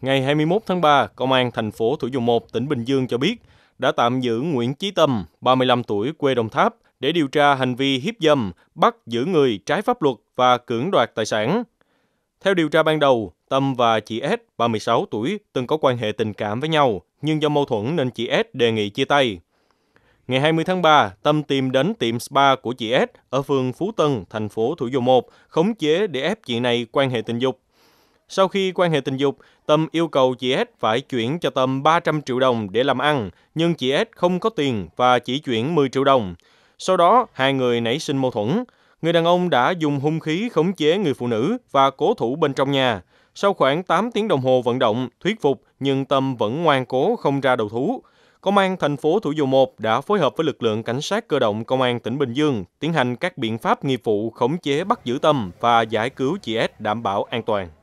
ngày 21 tháng 3, Công an thành phố Thủ Dầu Một, tỉnh Bình Dương cho biết đã tạm giữ Nguyễn Chí Tâm, 35 tuổi, quê Đồng Tháp, để điều tra hành vi hiếp dâm, bắt giữ người trái pháp luật và cưỡng đoạt tài sản. Theo điều tra ban đầu, Tâm và chị S, 36 tuổi, từng có quan hệ tình cảm với nhau, nhưng do mâu thuẫn nên chị S đề nghị chia tay. Ngày 20 tháng 3, Tâm tìm đến tiệm spa của chị S ở phường Phú Tân, thành phố Thủ Dầu Một, khống chế để ép chị này quan hệ tình dục. Sau khi quan hệ tình dục, Tâm yêu cầu chị S phải chuyển cho Tâm 300 triệu đồng để làm ăn, nhưng chị S không có tiền và chỉ chuyển 10 triệu đồng. Sau đó, hai người nảy sinh mâu thuẫn. Người đàn ông đã dùng hung khí khống chế người phụ nữ và cố thủ bên trong nhà. Sau khoảng 8 tiếng đồng hồ vận động, thuyết phục nhưng Tâm vẫn ngoan cố không ra đầu thú. Công an thành phố Thủ Dầu Một đã phối hợp với lực lượng cảnh sát cơ động công an tỉnh Bình Dương tiến hành các biện pháp nghiệp vụ khống chế bắt giữ Tâm và giải cứu chị S đảm bảo an toàn.